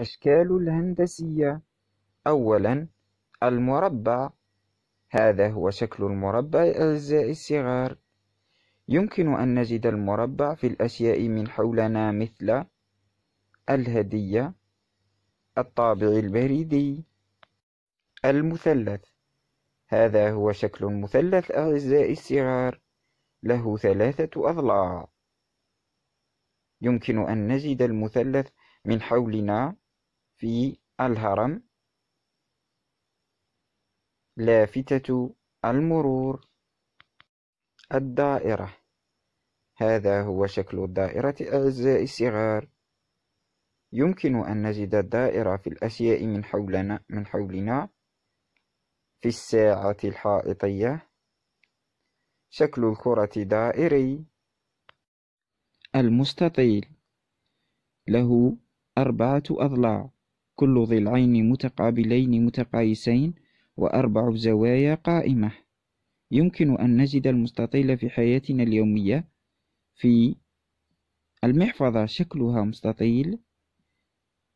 الأشكال الهندسية أولاً المربع هذا هو شكل المربع أعزائي الصغار يمكن أن نجد المربع في الأشياء من حولنا مثل الهدية الطابع البريدي المثلث هذا هو شكل المثلث أعزائي الصغار له ثلاثة أضلاع يمكن أن نجد المثلث من حولنا في الهرم لافتة المرور الدائرة هذا هو شكل الدائرة أعزائي الصغار يمكن أن نجد الدائرة في الأشياء من حولنا, من حولنا في الساعة الحائطية شكل الكرة دائري المستطيل له أربعة أضلاع كل ضلعين متقابلين متقايسين وأربع زوايا قائمة يمكن أن نجد المستطيل في حياتنا اليومية في المحفظة شكلها مستطيل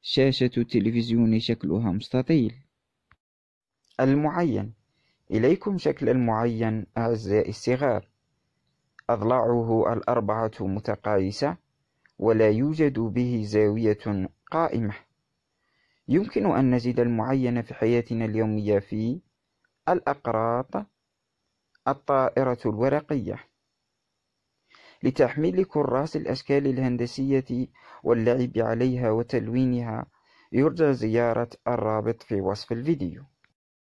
شاشة التلفزيون شكلها مستطيل المعين إليكم شكل المعين أعزائي الصغار أضلاعه الأربعة متقايسة ولا يوجد به زاوية قائمة يمكن أن نجد المعين في حياتنا اليومية في الأقراط الطائرة الورقية لتحميل كراس الأشكال الهندسية واللعب عليها وتلوينها يرجى زيارة الرابط في وصف الفيديو